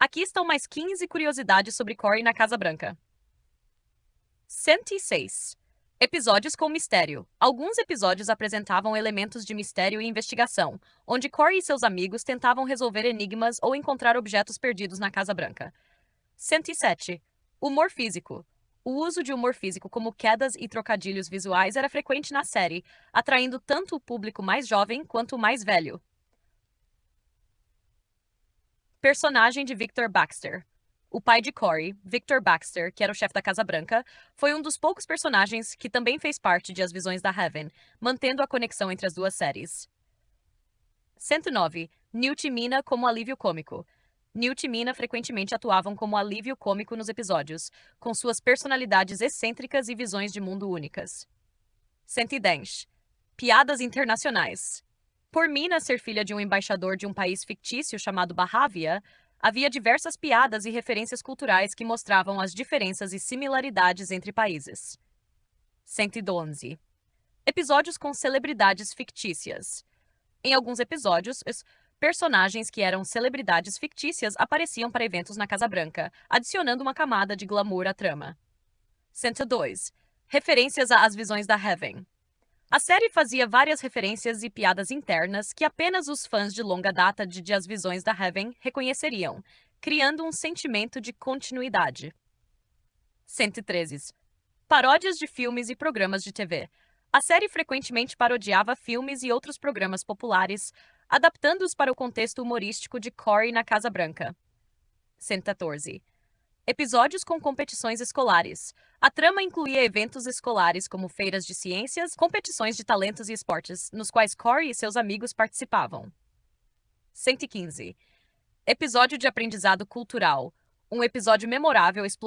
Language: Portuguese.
Aqui estão mais 15 curiosidades sobre Corey na Casa Branca. 106. Episódios com mistério. Alguns episódios apresentavam elementos de mistério e investigação, onde Corey e seus amigos tentavam resolver enigmas ou encontrar objetos perdidos na Casa Branca. 107. Humor físico. O uso de humor físico como quedas e trocadilhos visuais era frequente na série, atraindo tanto o público mais jovem quanto o mais velho. Personagem de Victor Baxter. O pai de Cory, Victor Baxter, que era o chefe da Casa Branca, foi um dos poucos personagens que também fez parte de As Visões da Heaven, mantendo a conexão entre as duas séries. 109. Newt e Mina como alívio cômico. Newt e Mina frequentemente atuavam como alívio cômico nos episódios, com suas personalidades excêntricas e visões de mundo únicas. 110. Piadas internacionais. Por Mina ser filha de um embaixador de um país fictício chamado Barrávia, havia diversas piadas e referências culturais que mostravam as diferenças e similaridades entre países. 111. Episódios com celebridades fictícias. Em alguns episódios, personagens que eram celebridades fictícias apareciam para eventos na Casa Branca, adicionando uma camada de glamour à trama. 102. Referências às visões da Heaven. A série fazia várias referências e piadas internas que apenas os fãs de longa data de, As Visões da Heaven reconheceriam, criando um sentimento de continuidade. 113. Paródias de filmes e programas de TV. A série frequentemente parodiava filmes e outros programas populares, adaptando-os para o contexto humorístico de Corey na Casa Branca. 114 episódios com competições escolares. A trama incluía eventos escolares como feiras de ciências, competições de talentos e esportes, nos quais Corey e seus amigos participavam. 115. Episódio de aprendizado cultural. Um episódio memorável explorando